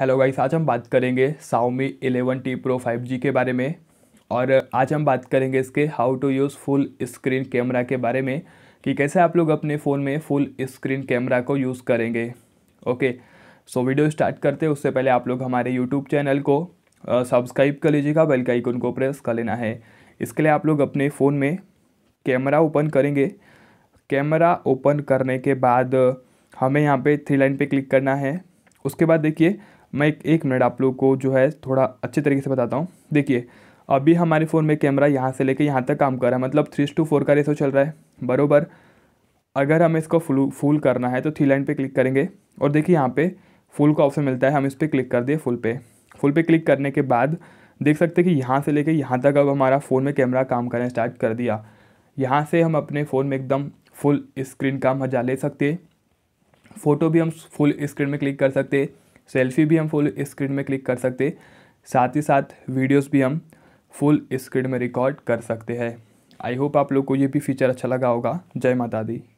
hello guys आज हम बात करेंगे टी 11T फाइव जी के बारे में और आज हम बात करेंगे इसके how to use full screen camera के बारे में कि कैसे आप लोग अपने फ़ोन में फुल स्क्रीन कैमरा को यूज़ करेंगे ओके सो वीडियो स्टार्ट करते हैं उससे पहले आप लोग हमारे यूट्यूब चैनल को सब्सक्राइब कर लीजिएगा बेल का आइकन को प्रेस कर लेना है इसके लिए आप लोग अपने फ़ोन में कैमरा ओपन करेंगे कैमरा ओपन करने के बाद हमें यहाँ पे थ्री लाइन पे क्लिक करना है उसके बाद देखिए मैं एक, एक मिनट आप लोग को जो है थोड़ा अच्छे तरीके से बताता हूँ देखिए अभी हमारे फ़ोन में कैमरा यहाँ से लेके यहाँ तक काम कर रहा है मतलब थ्री टू फोर का रेसो चल रहा है बरोबर अगर हमें इसको फुल फुल करना है तो थ्री लाइन पे क्लिक करेंगे और देखिए यहाँ पे फुल का ऑप्शन मिलता है हम इस पर क्लिक कर दिए फुल पे फुल पे क्लिक करने के बाद देख सकते हैं कि यहाँ से लेके यहाँ तक अब हमारा फ़ोन में कैमरा काम करना स्टार्ट कर दिया यहाँ से हम अपने फ़ोन में एकदम फुल स्क्रीन काम मजा ले सकते फ़ोटो भी हम फुल स्क्रीन में क्लिक कर सकते सेल्फी भी हम फुल स्क्रीन में क्लिक कर सकते साथ ही साथ वीडियोस भी हम फुल स्क्रीन में रिकॉर्ड कर सकते हैं आई होप आप लोग को ये भी फीचर अच्छा लगा होगा जय माता दी